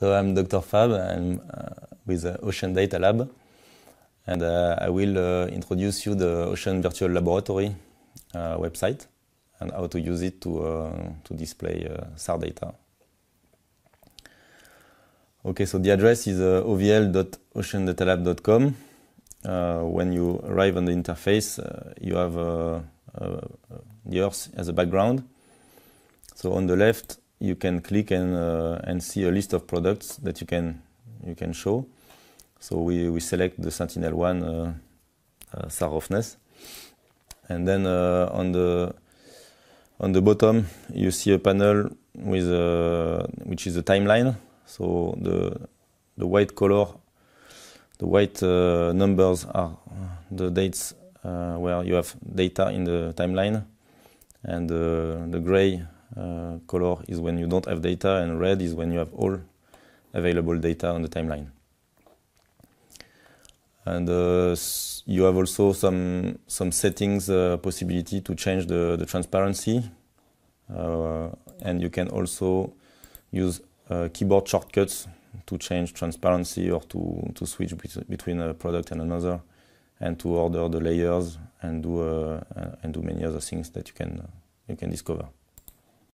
So I'm Dr. Fab, I'm uh, with Ocean Data Lab, and uh, I will uh, introduce you the Ocean Virtual Laboratory website and how to use it to, to display SAR data. Okay, so the address is uh, ovl.oceandatalab.com. Uh, when you arrive on the interface, uh, you have the Earth as a background. So on the left, you can click and uh, and see a list of products that you can you can show. So we, we select the Sentinel one uh, uh, Sarofness, and then uh, on the on the bottom you see a panel with a, uh, which is a timeline. So the the white color, the white uh, numbers are the dates uh, where you have data in the timeline, and uh, the gray uh, color is when you don't have data, and red is when you have all available data on the timeline. And uh, you have also some some settings uh, possibility to change the, the transparency, uh, and you can also use uh, keyboard shortcuts to change transparency or to, to switch bet between a product and another, and to order the layers and do uh, and do many other things that you can you can discover.